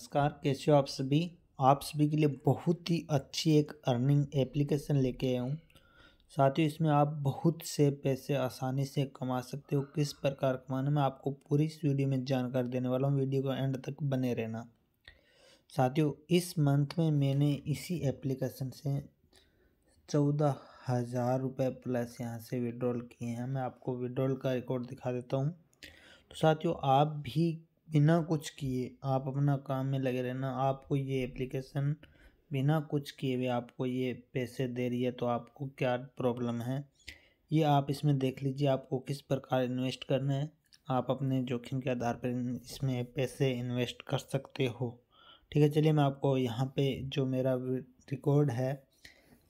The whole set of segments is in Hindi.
नमस्कार कैसे हो आप सभी आप सभी के लिए बहुत ही अच्छी एक अर्निंग एप्लीकेशन लेके आया हूँ साथ ही इसमें आप बहुत से पैसे आसानी से कमा सकते हो किस प्रकार कमाने में आपको पूरी इस वीडियो में जानकारी देने वाला हूँ वीडियो को एंड तक बने रहना साथियों इस मंथ में मैंने इसी एप्लीकेशन से चौदह हज़ार रुपये प्लस यहाँ से विड्रॉल किए हैं मैं आपको विड्रॉल का रिकॉर्ड दिखा देता हूँ तो साथियों आप भी बिना कुछ किए आप अपना काम में लगे रहना आपको ये एप्लीकेशन बिना कुछ किए हुए आपको ये पैसे दे रही है तो आपको क्या प्रॉब्लम है ये आप इसमें देख लीजिए आपको किस प्रकार इन्वेस्ट करना है आप अपने जोखिम के आधार पर इसमें पैसे इन्वेस्ट कर सकते हो ठीक है चलिए मैं आपको यहाँ पे जो मेरा रिकॉर्ड है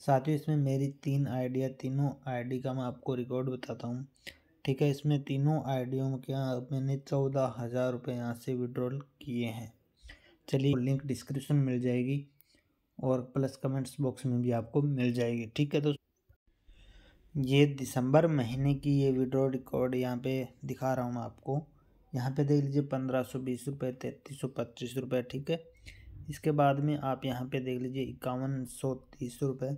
साथ ही इसमें मेरी तीन आइडिया तीनों आईडी का मैं आपको रिकॉर्ड बताता हूँ ठीक है इसमें तीनों आईडियो में क्या मैंने चौदह हज़ार रुपये यहाँ से विड्रॉल किए हैं चलिए लिंक डिस्क्रिप्शन मिल जाएगी और प्लस कमेंट्स बॉक्स में भी आपको मिल जाएगी ठीक है दोस्तों ये दिसंबर महीने की ये विड्रॉ रिकॉर्ड यहाँ पे दिखा रहा हूँ मैं आपको यहाँ पे देख लीजिए पंद्रह सौ बीस रुपये तैंतीस सौ पच्चीस रुपये ठीक है इसके बाद में आप यहाँ पे देख लीजिए इक्यावन सौ तीस रुपये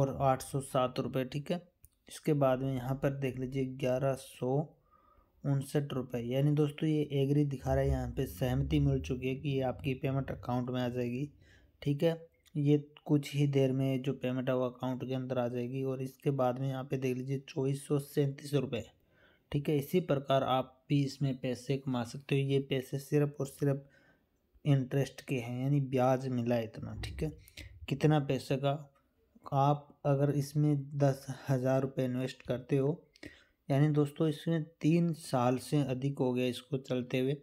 और आठ सौ सात रुपये ठीक है इसके बाद में यहाँ पर देख लीजिए ग्यारह सौ उनसठ रुपये यानी दोस्तों ये एग्री दिखा रहा है यहाँ पे सहमति मिल चुकी है कि ये आपकी पेमेंट अकाउंट में आ जाएगी ठीक है ये कुछ ही देर में जो पेमेंट है वो अकाउंट के अंदर आ जाएगी और इसके बाद में यहाँ पे देख लीजिए चौबीस सौ सैंतीस रुपये ठीक है इसी प्रकार आप भी इसमें पैसे कमा सकते हो ये पैसे सिर्फ और सिर्फ इंटरेस्ट के हैं यानी ब्याज मिला इतना ठीक है कितना पैसे का आप अगर इसमें दस हज़ार रुपये इन्वेस्ट करते हो यानी दोस्तों इसमें तीन साल से अधिक हो गया इसको चलते हुए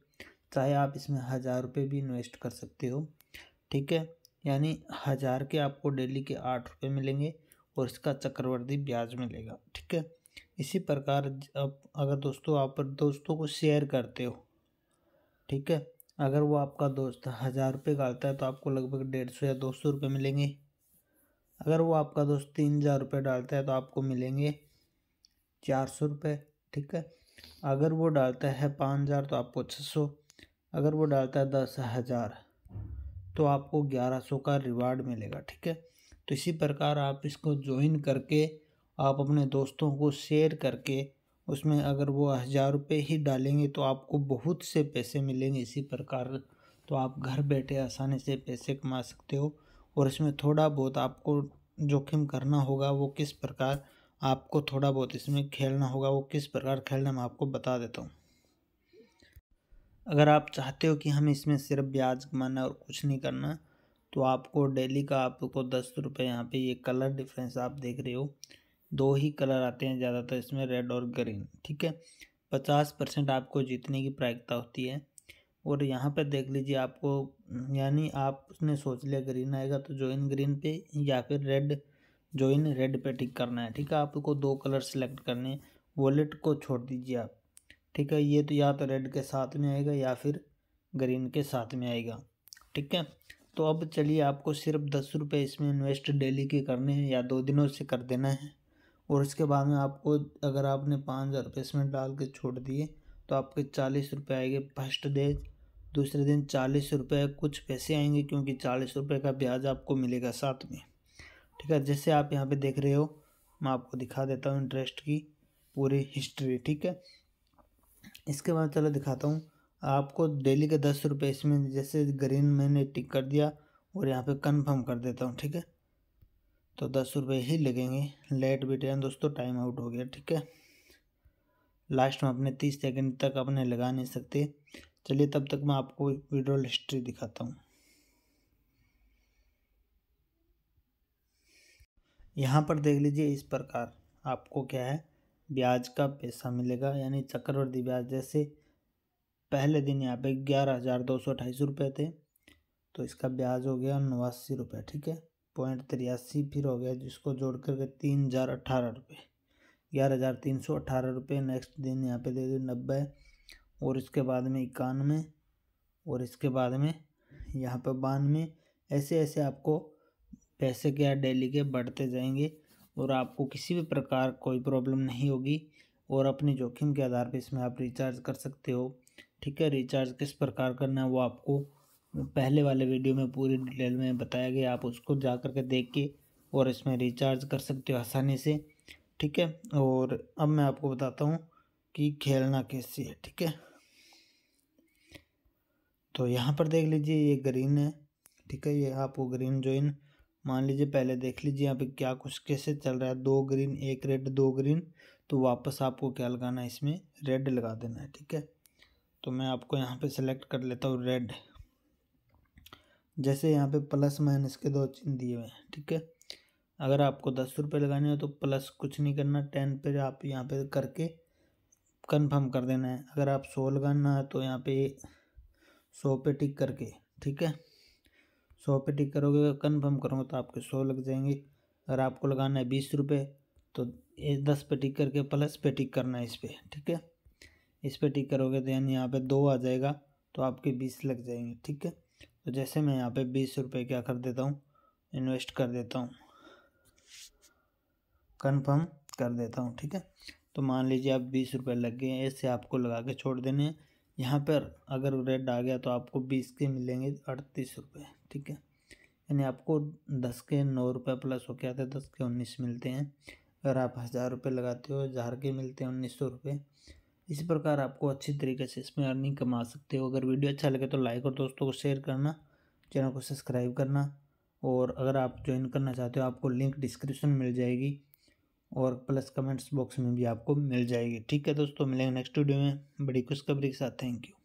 चाहे आप इसमें हज़ार रुपये भी इन्वेस्ट कर सकते हो ठीक है यानी हज़ार के आपको डेली के आठ रुपये मिलेंगे और इसका चक्रवर्ती ब्याज मिलेगा ठीक है इसी प्रकार अब अगर दोस्तों आप दोस्तों को शेयर करते हो ठीक है अगर वो आपका दोस्त हज़ार रुपये आता है तो आपको लगभग डेढ़ सौ या दो सौ रुपये मिलेंगे अगर वो आपका दोस्त तीन हज़ार रुपये डालता है तो आपको मिलेंगे चार सौ रुपये ठीक है अगर वो डालता है पाँच हज़ार तो आपको छः सौ अगर वो डालता है दस हज़ार तो आपको ग्यारह सौ का रिवार्ड मिलेगा ठीक है तो इसी प्रकार आप इसको ज्वाइन करके आप अपने दोस्तों को शेयर करके उसमें अगर वो हज़ार रुपये ही डालेंगे तो आपको बहुत से पैसे मिलेंगे इसी प्रकार तो आप घर बैठे आसानी से पैसे कमा सकते हो और इसमें थोड़ा बहुत आपको जोखिम करना होगा वो किस प्रकार आपको थोड़ा बहुत इसमें खेलना होगा वो किस प्रकार खेलना मैं आपको बता देता हूँ अगर आप चाहते हो कि हम इसमें सिर्फ ब्याज कमाना और कुछ नहीं करना तो आपको डेली का आपको दस रुपये यहाँ पे ये कलर डिफरेंस आप देख रहे हो दो ही कलर आते हैं ज़्यादातर इसमें रेड और ग्रीन ठीक है पचास परसेंट आपको जीतने की प्रायिकता होती है और यहाँ पर देख लीजिए आपको यानी आपने सोच लिया ग्रीन आएगा तो ज्वाइन ग्रीन पे या फिर रेड ज्वाइन रेड पे टिक करना है ठीक है आपको दो कलर सेलेक्ट करने हैं वॉलेट को छोड़ दीजिए आप ठीक है ये तो या तो रेड के साथ में आएगा या फिर ग्रीन के साथ में आएगा ठीक है तो अब चलिए आपको सिर्फ दस रुपये इसमें इन्वेस्ट डेली के करने हैं या दो दिनों से कर देना है और इसके बाद में आपको अगर आपने पाँच हज़ार रुपये इसमें डाल के छोड़ दिए तो आपके चालीस रुपये आएंगे फर्स्ट डे दूसरे दिन चालीस रुपये कुछ पैसे आएंगे क्योंकि चालीस रुपये का ब्याज आपको मिलेगा साथ में ठीक है जैसे आप यहाँ पे देख रहे हो मैं आपको दिखा देता हूँ इंटरेस्ट की पूरी हिस्ट्री ठीक है इसके बाद चलो दिखाता हूँ आपको डेली के दस रुपये इसमें जैसे ग्रीन मैंने टिक कर दिया और यहाँ पे कंफर्म कर देता हूँ ठीक है तो दस रुपये ही लगेंगे लेट भी ट्रेन दोस्तों टाइम आउट हो गया ठीक है लास्ट में अपने तीस सेकंड तक अपने लगा नहीं सकते चलिए तब तक मैं आपको विड्रॉल हिस्ट्री दिखाता हूँ यहाँ पर देख लीजिए इस प्रकार आपको क्या है ब्याज का पैसा मिलेगा यानी चक्रवर्ती ब्याज जैसे पहले दिन यहाँ पे ग्यारह हज़ार दो सौ अठाईस रुपये थे तो इसका ब्याज हो गया नवासी रुपये ठीक है पॉइंट तिरासी फिर हो गया जिसको जोड़ करके तीन हज़ार अट्ठारह रुपये ग्यारह हज़ार तीन सौ अट्ठारह रुपये नेक्स्ट दिन यहाँ पे दे दी नब्बे और इसके बाद में इक्यानवे और इसके बाद में यहाँ पर बानवे ऐसे ऐसे आपको पैसे के या डेली के बढ़ते जाएंगे और आपको किसी भी प्रकार कोई प्रॉब्लम नहीं होगी और अपने जोखिम के आधार पर इसमें आप रिचार्ज कर सकते हो ठीक है रिचार्ज किस प्रकार करना है वो आपको पहले वाले वीडियो में पूरी डिटेल में बताया गया आप उसको जा कर के देख के और इसमें रिचार्ज कर सकते हो आसानी से ठीक है और अब मैं आपको बताता हूँ कि खेलना कैसे है ठीक है तो यहाँ पर देख लीजिए ये ग्रीन है ठीक है ये आपको ग्रीन ज्वाइन मान लीजिए पहले देख लीजिए यहाँ पे क्या कुछ कैसे चल रहा है दो ग्रीन एक रेड दो ग्रीन तो वापस आपको क्या लगाना है इसमें रेड लगा देना है ठीक है तो मैं आपको यहाँ पे सेलेक्ट कर लेता हूँ रेड जैसे यहाँ पे प्लस माइनस के दो चिन्ह दिए हुए हैं ठीक है अगर आपको दस रुपये लगाने हो तो प्लस कुछ नहीं करना टेन पे आप यहाँ पर करके कन्फर्म कर देना है अगर आप सौ लगाना है तो यहाँ पे सौ पे टिक करके ठीक है सौ पे टिक करोगे कन्फर्म करोगे तो आपके सौ लग जाएंगे अगर आपको लगाना है बीस रुपये तो दस पे टिक करके प्लस पे टिक करना है इस पर ठीक है इस पर टिक करोगे तो यानी यहाँ पे दो आ जाएगा तो आपके बीस लग जाएंगे ठीक है तो जैसे मैं यहाँ पे बीस रुपये क्या कर देता हूँ इन्वेस्ट कर देता हूँ कन्फर्म कर देता हूँ ठीक है तो मान लीजिए आप बीस रुपये लग गए ऐसे आपको लगा के छोड़ देने हैं यहाँ पर अगर रेड आ गया तो आपको बीस के मिलेंगे अड़तीस रुपये ठीक है यानी आपको दस के नौ रुपये प्लस हो क्या था दस के उन्नीस मिलते हैं अगर आप हज़ार रुपये लगाते हो हज़ार के मिलते हैं उन्नीस सौ रुपये इसी प्रकार आपको अच्छी तरीके से इसमें अर्निंग कमा सकते हो अगर वीडियो अच्छा लगे तो लाइक और दोस्तों को शेयर करना चैनल को सब्सक्राइब करना और अगर आप ज्वाइन करना चाहते हो आपको लिंक डिस्क्रिप्शन मिल जाएगी और प्लस कमेंट्स बॉक्स में भी आपको मिल जाएगी ठीक है दोस्तों मिलेंगे नेक्स्ट वीडियो में बड़ी खुशखबरी के साथ थैंक यू